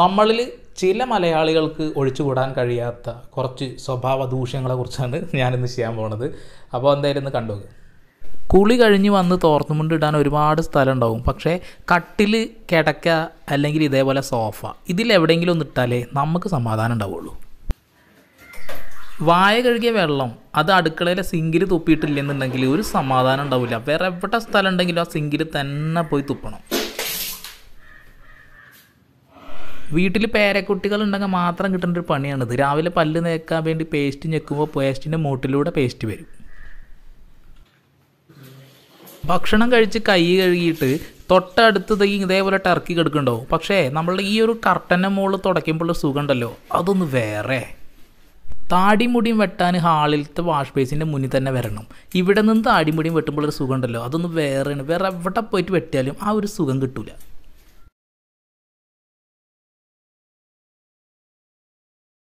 നമ്മളിൽ ചില മലയാളികൾക്ക് ഒഴിച്ചുകൂടാൻ കഴിയാത്ത കുറച്ച് സ്വഭാവ ദൂഷ്യങ്ങളെക്കുറിച്ചാണ് ഞാനിന്ന് ചെയ്യാൻ പോണത് അപ്പോൾ എന്തായാലും ഇന്ന് കണ്ടുപോകും കുളി കഴിഞ്ഞ് വന്ന് തോർത്തുമുണ്ട് ഇടാൻ ഒരുപാട് സ്ഥലം ഉണ്ടാവും പക്ഷേ കട്ടിൽ കിടക്ക അല്ലെങ്കിൽ ഇതേപോലെ സോഫ ഇതിലെവിടെയെങ്കിലും ഒന്ന് ഇട്ടാലേ നമുക്ക് സമാധാനം ഉണ്ടാവുള്ളൂ വായ കഴുകിയ വെള്ളം അത് അടുക്കളയിലെ സിങ്കിൽ തുപ്പിയിട്ടില്ലെന്നുണ്ടെങ്കിൽ ഒരു സമാധാനം ഉണ്ടാവില്ല വേറെ എവിടെ സ്ഥലം ഉണ്ടെങ്കിലും ആ സിങ്കിൽ തന്നെ പോയി തുപ്പണം വീട്ടിൽ പേരക്കുട്ടികൾ ഉണ്ടെങ്കിൽ മാത്രം കിട്ടുന്ന ഒരു പണിയാണിത് രാവിലെ പല്ല് നേക്കാൻ വേണ്ടി പേസ്റ്റ് ഞെക്കുമ്പോൾ പേസ്റ്റിൻ്റെ മൂട്ടിലൂടെ പേസ്റ്റ് വരും ഭക്ഷണം കഴിച്ച് കൈ കഴുകിയിട്ട് തൊട്ടടുത്ത് ഇതേപോലെ ടർക്കി കിടക്കുന്നുണ്ടാവും പക്ഷേ നമ്മളുടെ ഈ ഒരു കർട്ടൻ്റെ മുകളിൽ തുടയ്ക്കുമ്പോഴുള്ള ഉണ്ടല്ലോ അതൊന്ന് വേറെ താടിമുടിയും വെട്ടാൻ ഹാളിലത്തെ വാഷ് ബേസിൻ്റെ മുന്നിൽ തന്നെ വരണം ഇവിടെ നിന്ന് താടിമുടിയും വെട്ടുമ്പോഴൊരു ഉണ്ടല്ലോ അതൊന്ന് വേറെയാണ് വേറെ എവിടെ പോയിട്ട് വെട്ടിയാലും ആ ഒരു സുഖം കിട്ടില്ല